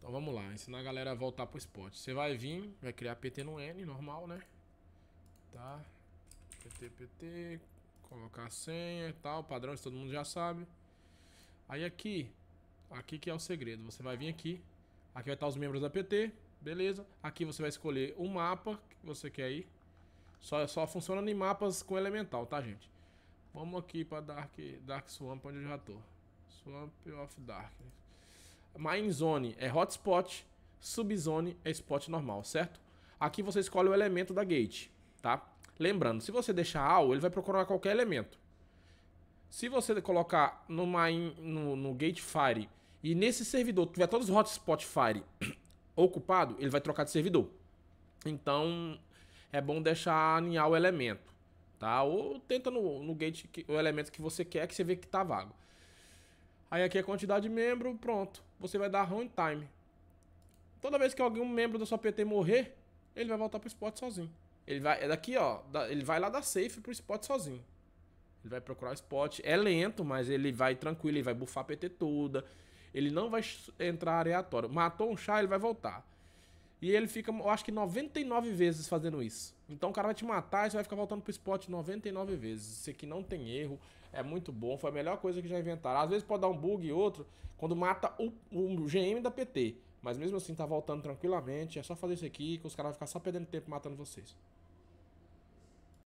Então vamos lá, ensinar a galera a voltar pro spot. Você vai vir, vai criar PT no N, normal, né? Tá. PT, PT, colocar a senha e tal, padrão, isso todo mundo já sabe. Aí aqui, aqui que é o segredo. Você vai vir aqui, aqui vai estar os membros da PT, beleza. Aqui você vai escolher o mapa que você quer ir. Só, só funciona em mapas com elemental, tá, gente? Vamos aqui pra Dark, Dark Swamp, onde eu já tô. Swamp of Darkness zone é hotspot, subzone é spot normal, certo? Aqui você escolhe o elemento da gate, tá? Lembrando, se você deixar all, ele vai procurar qualquer elemento. Se você colocar no, mine, no, no gate fire e nesse servidor tiver todos os hotspot fire ocupado, ele vai trocar de servidor. Então, é bom deixar aninhar o elemento, tá? Ou tenta no, no gate que, o elemento que você quer, que você vê que tá vago. Aí aqui é quantidade de membro, pronto. Você vai dar runtime. Toda vez que algum membro da sua PT morrer, ele vai voltar pro spot sozinho. Ele vai, é daqui, ó, ele vai lá da safe pro spot sozinho. Ele vai procurar o spot. É lento, mas ele vai tranquilo, ele vai bufar a PT toda. Ele não vai entrar aleatório Matou um chá, ele vai voltar. E ele fica, eu acho que 99 vezes fazendo isso. Então o cara vai te matar e você vai ficar voltando pro spot 99 vezes. Isso aqui não tem erro, é muito bom, foi a melhor coisa que já inventaram. Às vezes pode dar um bug e outro, quando mata o, o GM da PT. Mas mesmo assim tá voltando tranquilamente, é só fazer isso aqui que os caras vão ficar só perdendo tempo matando vocês.